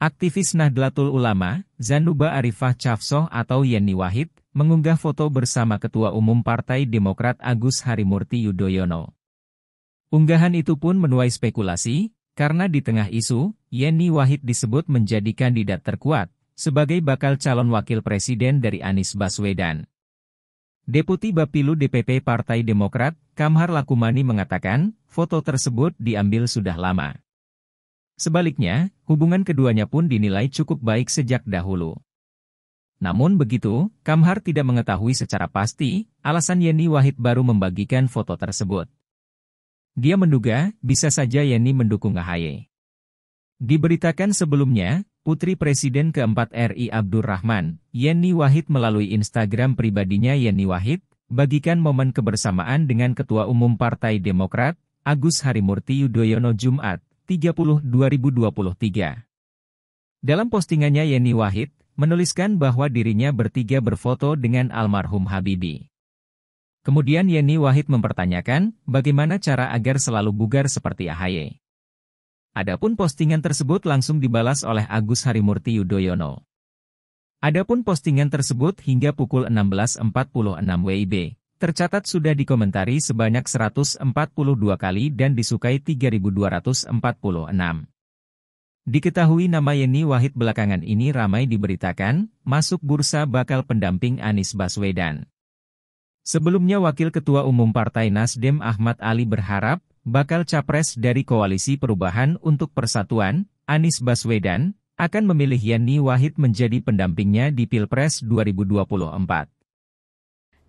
Aktivis Nahdlatul Ulama, Zanuba Arifah Cafsoh atau Yeni Wahid, mengunggah foto bersama Ketua Umum Partai Demokrat Agus Harimurti Yudhoyono. Unggahan itu pun menuai spekulasi, karena di tengah isu, Yeni Wahid disebut menjadi kandidat terkuat, sebagai bakal calon wakil presiden dari Anies Baswedan. Deputi Bapilu DPP Partai Demokrat, Kamhar Lakumani mengatakan, foto tersebut diambil sudah lama. Sebaliknya, hubungan keduanya pun dinilai cukup baik sejak dahulu. Namun begitu, Kamhar tidak mengetahui secara pasti alasan Yeni Wahid baru membagikan foto tersebut. Dia menduga bisa saja Yeni mendukung Ahaye. Diberitakan sebelumnya, putri Presiden keempat RI Abdurrahman, Yeni Wahid melalui Instagram pribadinya Yeni Wahid, bagikan momen kebersamaan dengan Ketua Umum Partai Demokrat, Agus Harimurti Yudhoyono Jumat, 30 2023. Dalam postingannya Yeni Wahid menuliskan bahwa dirinya bertiga berfoto dengan almarhum Habibi. Kemudian Yeni Wahid mempertanyakan bagaimana cara agar selalu bugar seperti AHY. Adapun postingan tersebut langsung dibalas oleh Agus Harimurti Yudhoyono. Adapun postingan tersebut hingga pukul 16.46 WIB, Tercatat sudah dikomentari sebanyak 142 kali dan disukai 3246. Diketahui nama Yeni Wahid belakangan ini ramai diberitakan, masuk bursa bakal pendamping Anies Baswedan. Sebelumnya Wakil Ketua Umum Partai Nasdem Ahmad Ali berharap, bakal capres dari Koalisi Perubahan untuk Persatuan, Anies Baswedan, akan memilih Yeni Wahid menjadi pendampingnya di Pilpres 2024.